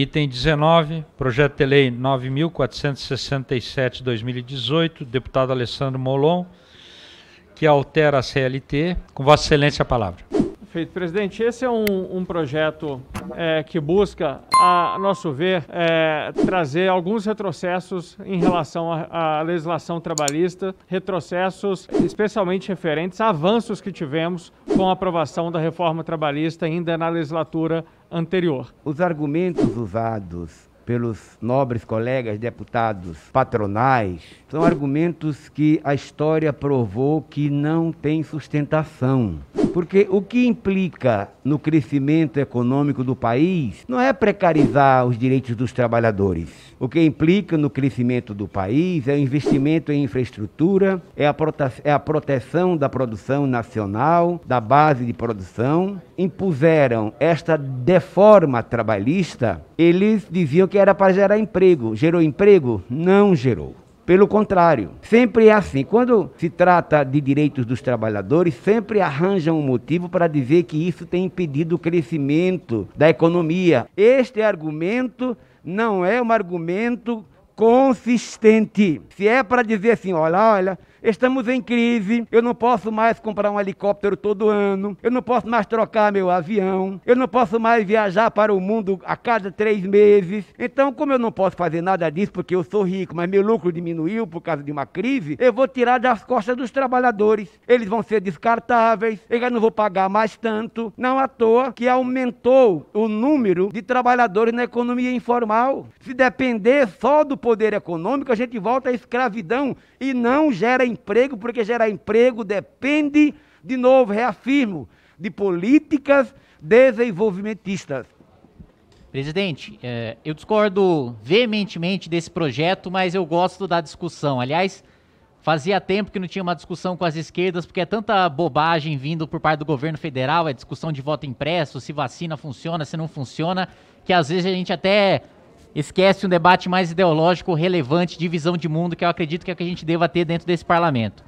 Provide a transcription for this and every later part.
Item 19, projeto de lei 9467/2018, deputado Alessandro Molon, que altera a CLT. Com Vossa Excelência a palavra. Feito, presidente. Esse é um, um projeto é, que busca, a, a nosso ver, é, trazer alguns retrocessos em relação à legislação trabalhista, retrocessos especialmente referentes a avanços que tivemos com a aprovação da reforma trabalhista ainda na legislatura anterior. Os argumentos usados pelos nobres colegas deputados patronais, são argumentos que a história provou que não tem sustentação. Porque o que implica no crescimento econômico do país não é precarizar os direitos dos trabalhadores. O que implica no crescimento do país é o investimento em infraestrutura, é a, é a proteção da produção nacional, da base de produção. Impuseram esta deforma trabalhista, eles diziam que era para gerar emprego. Gerou emprego? Não gerou. Pelo contrário, sempre é assim. Quando se trata de direitos dos trabalhadores, sempre arranjam um motivo para dizer que isso tem impedido o crescimento da economia. Este argumento não é um argumento consistente. Se é para dizer assim, olha, olha, Estamos em crise, eu não posso mais comprar um helicóptero todo ano, eu não posso mais trocar meu avião, eu não posso mais viajar para o mundo a cada três meses. Então, como eu não posso fazer nada disso porque eu sou rico, mas meu lucro diminuiu por causa de uma crise, eu vou tirar das costas dos trabalhadores. Eles vão ser descartáveis, eu não vou pagar mais tanto. Não à toa que aumentou o número de trabalhadores na economia informal. Se depender só do poder econômico, a gente volta à escravidão e não gera emprego, porque gerar emprego depende, de novo, reafirmo, de políticas desenvolvimentistas. Presidente, é, eu discordo veementemente desse projeto, mas eu gosto da discussão. Aliás, fazia tempo que não tinha uma discussão com as esquerdas, porque é tanta bobagem vindo por parte do governo federal, é discussão de voto impresso, se vacina funciona, se não funciona, que às vezes a gente até esquece um debate mais ideológico, relevante, de visão de mundo, que eu acredito que é que a gente deva ter dentro desse parlamento.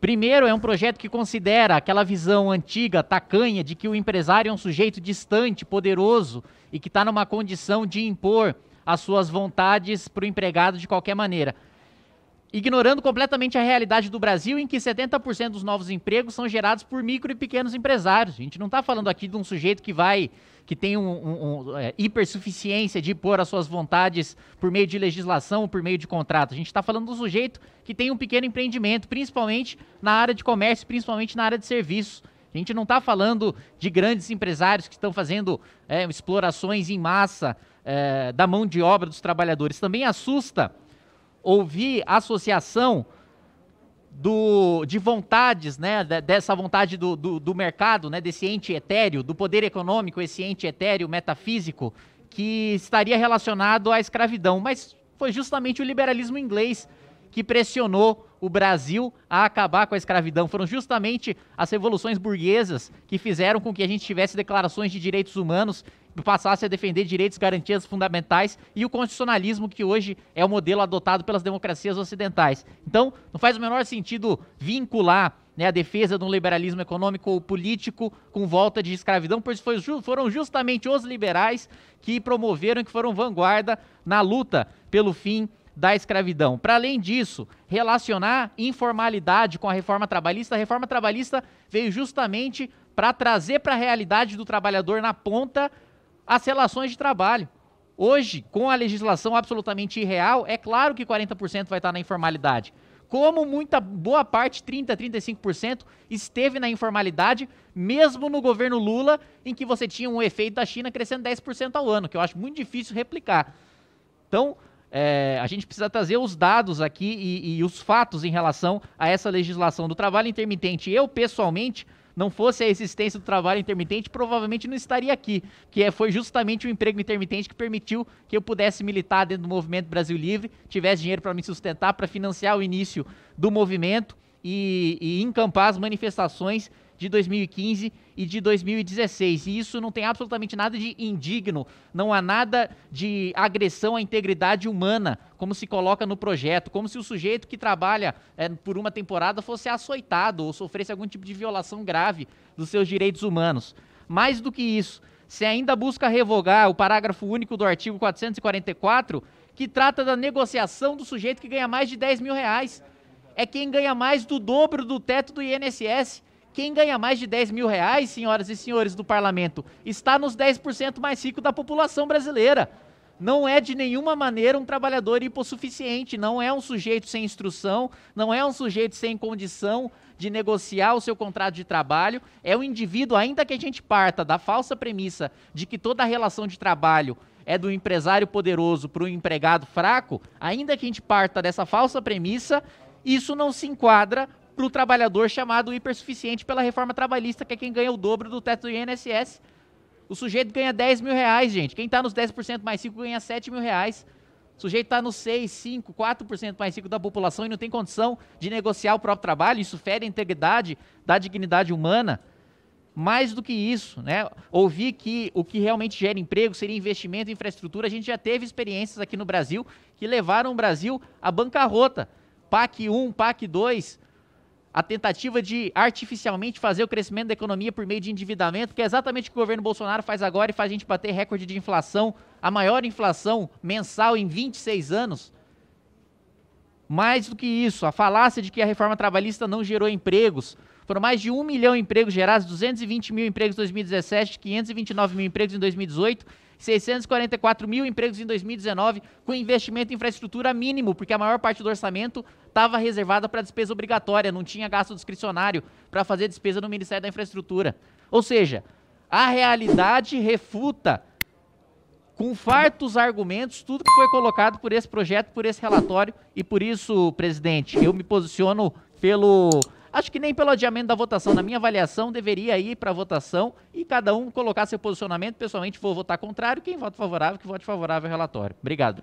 Primeiro, é um projeto que considera aquela visão antiga, tacanha, de que o empresário é um sujeito distante, poderoso e que está numa condição de impor as suas vontades para o empregado de qualquer maneira ignorando completamente a realidade do Brasil, em que 70% dos novos empregos são gerados por micro e pequenos empresários. A gente não está falando aqui de um sujeito que vai, que tem um, um, um é, hipersuficiência de pôr as suas vontades por meio de legislação, por meio de contrato. A gente está falando do sujeito que tem um pequeno empreendimento, principalmente na área de comércio, principalmente na área de serviços. A gente não está falando de grandes empresários que estão fazendo é, explorações em massa é, da mão de obra dos trabalhadores. Também assusta ouvir a associação do, de vontades, né, dessa vontade do, do, do, mercado, né, desse ente etéreo, do poder econômico, esse ente etéreo metafísico, que estaria relacionado à escravidão. Mas foi justamente o liberalismo inglês que pressionou o Brasil a acabar com a escravidão. Foram justamente as revoluções burguesas que fizeram com que a gente tivesse declarações de direitos humanos, passasse a defender direitos e garantias fundamentais e o constitucionalismo que hoje é o modelo adotado pelas democracias ocidentais. Então, não faz o menor sentido vincular né, a defesa de um liberalismo econômico ou político com volta de escravidão, pois foi, foram justamente os liberais que promoveram, que foram vanguarda na luta pelo fim da escravidão. Para além disso, relacionar informalidade com a reforma trabalhista. A reforma trabalhista veio justamente para trazer para a realidade do trabalhador na ponta as relações de trabalho. Hoje, com a legislação absolutamente irreal, é claro que 40% vai estar na informalidade. Como muita boa parte, 30, 35% esteve na informalidade, mesmo no governo Lula, em que você tinha um efeito da China crescendo 10% ao ano, que eu acho muito difícil replicar. Então, é, a gente precisa trazer os dados aqui e, e os fatos em relação a essa legislação do trabalho intermitente. Eu, pessoalmente, não fosse a existência do trabalho intermitente, provavelmente não estaria aqui, que é, foi justamente o emprego intermitente que permitiu que eu pudesse militar dentro do movimento Brasil Livre, tivesse dinheiro para me sustentar, para financiar o início do movimento e, e encampar as manifestações de 2015 e de 2016. E isso não tem absolutamente nada de indigno, não há nada de agressão à integridade humana, como se coloca no projeto, como se o sujeito que trabalha é, por uma temporada fosse açoitado ou sofresse algum tipo de violação grave dos seus direitos humanos. Mais do que isso, se ainda busca revogar o parágrafo único do artigo 444, que trata da negociação do sujeito que ganha mais de 10 mil reais. É quem ganha mais do dobro do teto do INSS. Quem ganha mais de 10 mil reais, senhoras e senhores do parlamento, está nos 10% mais ricos da população brasileira. Não é de nenhuma maneira um trabalhador hipossuficiente, não é um sujeito sem instrução, não é um sujeito sem condição de negociar o seu contrato de trabalho. É um indivíduo, ainda que a gente parta da falsa premissa de que toda relação de trabalho é do empresário poderoso para o empregado fraco, ainda que a gente parta dessa falsa premissa, isso não se enquadra para o trabalhador chamado hipersuficiente pela reforma trabalhista, que é quem ganha o dobro do teto do INSS. O sujeito ganha 10 mil reais, gente. Quem está nos 10% mais 5 ganha 7 mil reais. O sujeito está nos 6, 5, 4% mais 5 da população e não tem condição de negociar o próprio trabalho. Isso fere a integridade da dignidade humana. Mais do que isso, né? Ouvir que o que realmente gera emprego seria investimento em infraestrutura. A gente já teve experiências aqui no Brasil que levaram o Brasil à bancarrota. PAC 1, PAC 2, a tentativa de artificialmente fazer o crescimento da economia por meio de endividamento, que é exatamente o que o governo Bolsonaro faz agora e faz a gente bater recorde de inflação, a maior inflação mensal em 26 anos. Mais do que isso, a falácia de que a reforma trabalhista não gerou empregos. Foram mais de 1 milhão de empregos gerados, 220 mil empregos em 2017, 529 mil empregos em 2018 644 mil empregos em 2019, com investimento em infraestrutura mínimo, porque a maior parte do orçamento estava reservada para despesa obrigatória, não tinha gasto discricionário para fazer despesa no Ministério da Infraestrutura. Ou seja, a realidade refuta com fartos argumentos tudo que foi colocado por esse projeto, por esse relatório e por isso, presidente, eu me posiciono pelo Acho que nem pelo adiamento da votação. Na minha avaliação, deveria ir para a votação e cada um colocar seu posicionamento. Pessoalmente, vou votar contrário. Quem vota favorável, que vote favorável ao relatório. Obrigado.